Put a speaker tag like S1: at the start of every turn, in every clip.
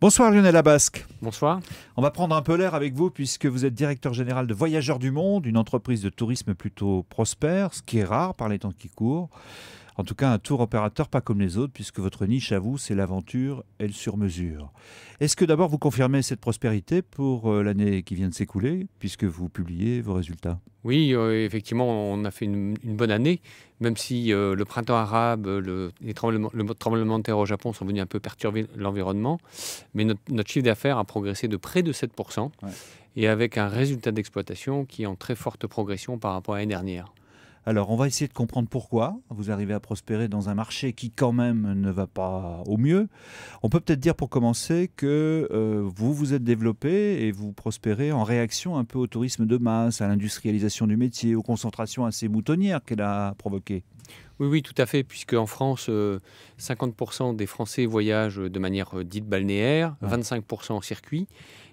S1: Bonsoir Lionel Abasque. Bonsoir. On va prendre un peu l'air avec vous puisque vous êtes directeur général de Voyageurs du Monde, une entreprise de tourisme plutôt prospère, ce qui est rare par les temps qui courent. En tout cas, un tour opérateur pas comme les autres, puisque votre niche à vous, c'est l'aventure et le sur-mesure. Est-ce que d'abord vous confirmez cette prospérité pour euh, l'année qui vient de s'écouler, puisque vous publiez vos résultats
S2: Oui, euh, effectivement, on a fait une, bonne année, même si euh, le printemps arabe, le, les tremblements, le tremblement de terre au Japon sont venus un peu perturber l'environnement, mais notre, chiffre d'affaires a progressé de près de 7%, et avec un résultat d'exploitation qui est en très forte progression par rapport à l'année dernière.
S1: Alors, on va essayer de comprendre pourquoi vous arrivez à prospérer dans un marché qui, quand même, ne va pas au mieux. On peut peut-être dire pour commencer que euh, vous vous êtes développé et vous prospérez en réaction un peu au tourisme de masse, à l'industrialisation du métier, aux concentrations assez moutonnières qu'elle a provoquées. Oui, oui, tout à
S2: fait, puisque en France, 50% euh, des Français voyagent de manière euh, dite balnéaire, 25% ah. en circuit.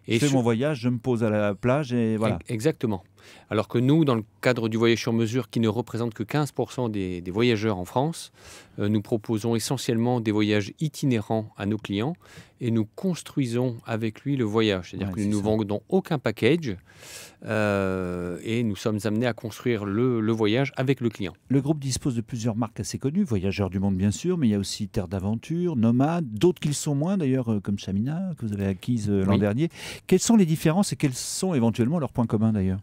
S2: Et je fais mon
S1: voyage, je me pose à la plage et voilà.
S2: Exactement. Alors que nous, dans le cadre du voyage sur mesure, qui ne représente que 15% des, voyageurs en France, euh, nous proposons essentiellement des voyages itinérants à nos clients et nous construisons avec lui le voyage. C'est-à-dire que nous ne vendons aucun package euh, et nous sommes amenés à construire le, voyage avec le client.
S1: Le groupe dispose de plusieurs marques assez connues, Voyageurs du Monde bien sûr, mais il y a aussi Terre d'Aventure, Nomade, d'autres qu'ils sont moins d'ailleurs, euh, comme Chamina, que vous avez acquise l'an dernier. Quelles sont les différences et quels sont éventuellement leurs points communs d'ailleurs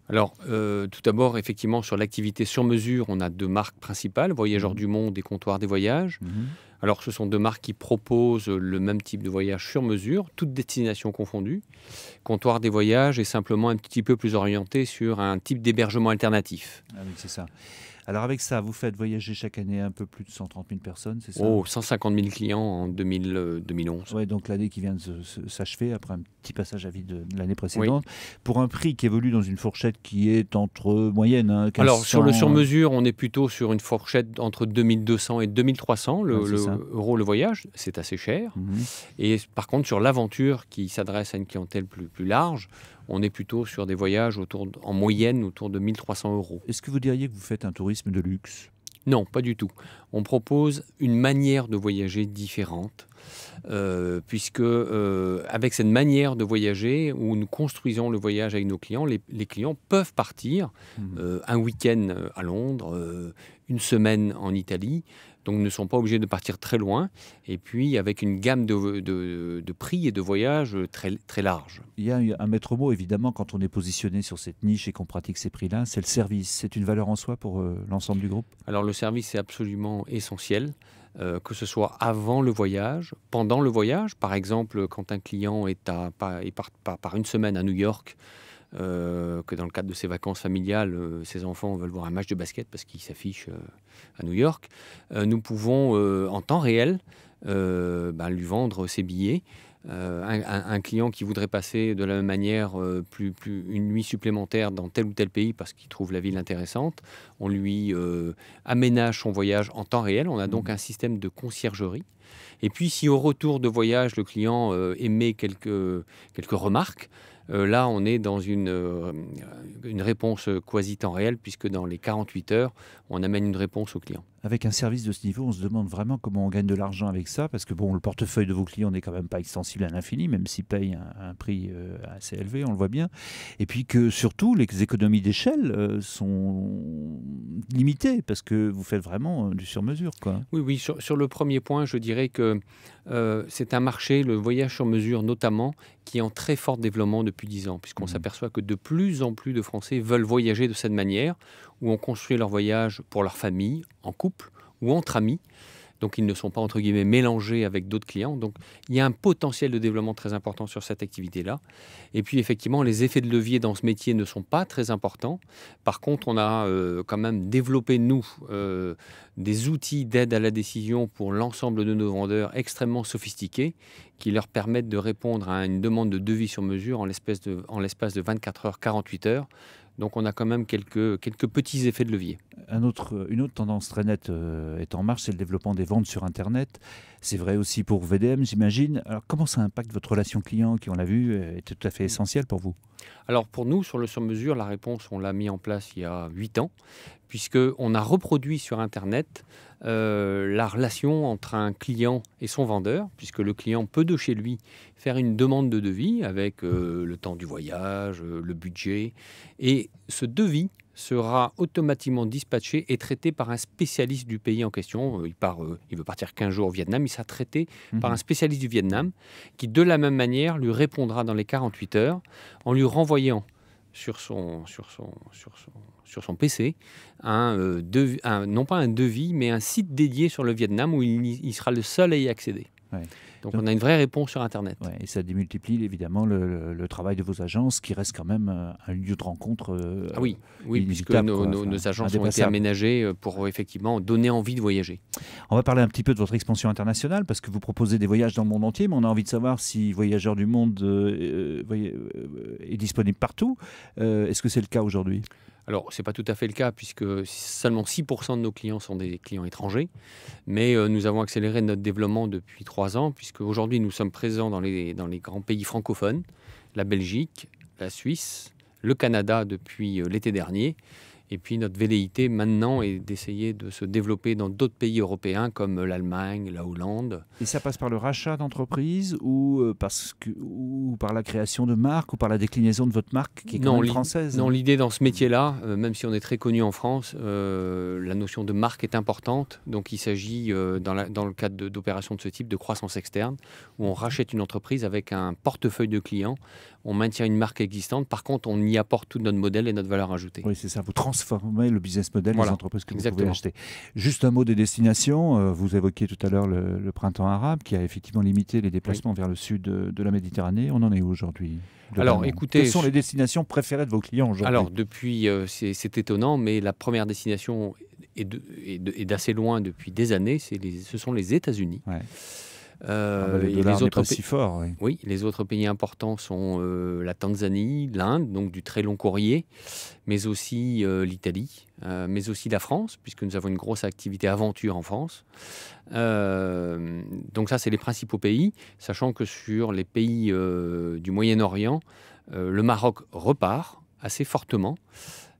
S2: euh, tout d'abord, effectivement, sur l'activité sur mesure, on a deux marques principales, Voyageurs mhm. du Monde et Comptoir des Voyages. Mhm. Alors, ce sont deux marques qui proposent le même type de voyage sur mesure, toutes destinations confondues. Comptoir des Voyages est simplement un petit peu plus orienté sur un type d'hébergement alternatif.
S1: Ah c'est ça. Alors avec ça, vous faites voyager chaque année un peu plus de 130 000 personnes, c'est ça Oh,
S2: 150 000 clients en 2011. Euh,
S1: oui, donc l'année qui vient de s'achever, après un petit passage à vide de l'année précédente, pour un prix qui évolue dans une fourchette qui est entre moyenne. Hein, Alors sur le sur-mesure,
S2: on est plutôt sur une fourchette entre 2200 et 2300 le, le euros le voyage, c'est assez cher. Mhm. Et par contre, sur l'aventure qui s'adresse à une clientèle plus, plus large, on est plutôt sur des voyages en moyenne autour de 1300 euros. Est-ce que vous diriez que vous faites un tourisme de luxe Non, pas du tout. On propose une manière de voyager différente euh, puisque euh, avec cette manière de voyager où nous construisons le voyage avec nos clients, les, clients peuvent partir mmh. euh, un week-end à Londres, une semaine en Italie, donc ne sont pas obligés de partir très loin, et puis avec une gamme de, de prix et de voyages très, très large.
S1: Il y a un maître mot, évidemment, quand on est positionné sur cette niche et qu'on pratique ces prix-là, c'est le service. C'est une valeur en soi pour l'ensemble du groupe
S2: Alors le service est absolument essentiel. Euh, que ce soit avant le voyage, pendant le voyage. Par exemple, quand un client est part par, une semaine à New York, euh, que dans le cadre de ses vacances familiales, euh, ses enfants veulent voir un match de basket parce qu'il s'affiche à New York, nous pouvons en temps réel bah, lui vendre ses billets. Euh, un, client qui voudrait passer de la même manière euh, une nuit supplémentaire dans tel ou tel pays parce qu'il trouve la ville intéressante, on lui euh, aménage son voyage en temps réel. On a donc mmh. un système de conciergerie et puis, si au retour de voyage, le client euh, émet quelques, quelques remarques, euh, là, on est dans une, euh, une réponse quasi temps réel, puisque dans les 48 heures, on amène une réponse au client.
S1: Avec un service de ce niveau, on se demande vraiment comment on gagne de l'argent avec ça, parce que bon, le portefeuille de vos clients n'est quand même pas extensible à l'infini, même s'ils payent un, prix assez élevé, on le voit bien. Et puis que surtout, les économies d'échelle sont limitées, parce que vous faites vraiment du sur-mesure. Oui,
S2: oui, sur, sur le premier point, je dirais dirais que euh, c'est un marché, le voyage sur mesure notamment, qui est en très fort développement depuis 10 ans, puisqu'on mmh. s'aperçoit que de plus en plus de Français veulent voyager de cette manière, où on construit leur voyage pour leur famille, en couple ou entre amis. Donc ils ne sont pas, entre guillemets, mélangés avec d'autres clients. Donc il y a un potentiel de développement très important sur cette activité-là. Et puis effectivement, les effets de levier dans ce métier ne sont pas très importants. Par contre, on a euh, quand même développé, nous, euh, des outils d'aide à la décision pour l'ensemble de nos vendeurs extrêmement sophistiqués qui leur permettent de répondre à une demande de devis sur mesure en l'espace de, en l'espace de 24 heures, 48 heures donc on a quand même quelques, quelques petits effets de levier.
S1: une autre tendance très nette euh, est en marche, c'est le développement des ventes sur Internet. C'est vrai aussi pour VDM, j'imagine. Alors comment ça impacte votre relation client qui, on l'a vu, est euh, tout à fait mmh. essentielle pour vous
S2: alors pour nous, sur le sur-mesure, la réponse, on l'a mis en place il y a 8 ans, puisqu'on a reproduit sur Internet euh, la relation entre un client et son vendeur, puisque le client peut de chez lui faire une demande de devis avec euh, le temps du voyage, euh, le budget, et ce devis sera automatiquement dispatché et traité par un spécialiste du pays en question. Euh, il, euh, il veut partir 15 jours au Vietnam, il sera traité mhm. par un spécialiste du Vietnam qui, de la même manière, lui répondra dans les 48 heures en lui renvoyant sur son, sur son, sur son, PC, euh, un, non pas un devis, mais un site dédié sur le Vietnam où il sera le seul à y accéder. Donc, on
S1: a une vraie réponse sur Internet. et ça démultiplie évidemment le, travail de vos agences, qui reste quand même euh, un lieu de rencontre. Euh, ah oui, puisque nos, agences ont été
S2: aménagées euh, pour effectivement donner envie de voyager.
S1: On va parler un petit peu de votre expansion internationale, parce que vous proposez des voyages dans le monde entier, mais on a envie de savoir si Voyageurs du Monde est disponible partout. Est-ce que c'est le cas aujourd'hui
S2: alors, ce n'est pas tout à fait le cas, puisque seulement 6% de nos clients sont des clients étrangers, mais euh, nous avons accéléré notre développement depuis trois ans, puisque aujourd'hui nous sommes présents dans dans les grands pays francophones, la Belgique, la Suisse, le Canada depuis euh, l'été dernier, et puis notre velléité maintenant est d'essayer de se développer dans d'autres pays européens
S1: comme l'Allemagne, la Hollande. Et ça passe par le rachat d'entreprises ou, euh, parce que, ou par la création de marques ou par la déclinaison de votre marque qui est française Non,
S2: l'idée dans ce métier-là, euh, même si on est très connu en France, euh, la notion de marque est importante. Donc il s'agit, dans, dans le cadre d'opérations de, de ce type, de croissance externe, où on rachète une entreprise avec un portefeuille de clients, on maintient une marque existante, par contre on y apporte tout notre modèle et notre valeur ajoutée.
S1: Oui, c'est ça, vous transformez transformer le business model des entreprises que vous pouvez acheter. Juste un mot des destinations. Euh, vous évoquiez tout à l'heure le, printemps arabe qui a effectivement limité les déplacements vers le sud de, la Méditerranée. On en est où aujourd'hui alors, écoutez, quelles sont les destinations préférées de vos clients aujourd'hui Alors, depuis,
S2: euh, c'est étonnant, mais la première destination est d'assez loin depuis des années. ce sont les États-Unis. Euh, ah, bah, les autres Oui. les autres pays importants sont euh, la Tanzanie, l'Inde, donc du très long courrier, mais aussi euh, l'Italie, mais aussi la France, puisque nous avons une grosse activité aventure en France. donc ça, c'est les principaux pays, sachant que sur les pays du Moyen-Orient, le Maroc repart assez fortement.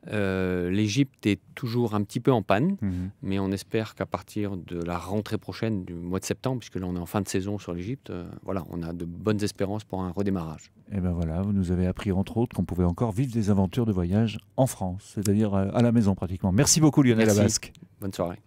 S2: Euh, L'Égypte est toujours un petit peu en panne, mhm. mais on espère qu'à partir de la rentrée prochaine du mois de septembre, puisque là on est en fin de saison sur l'Égypte, euh, voilà, on a de bonnes espérances pour
S1: un redémarrage. Et eh ben voilà, vous nous avez appris entre autres qu'on pouvait encore vivre des aventures de voyage en France, c'est-à-dire euh, à la maison pratiquement. Merci beaucoup Lionel Labasque.
S2: Bonne soirée.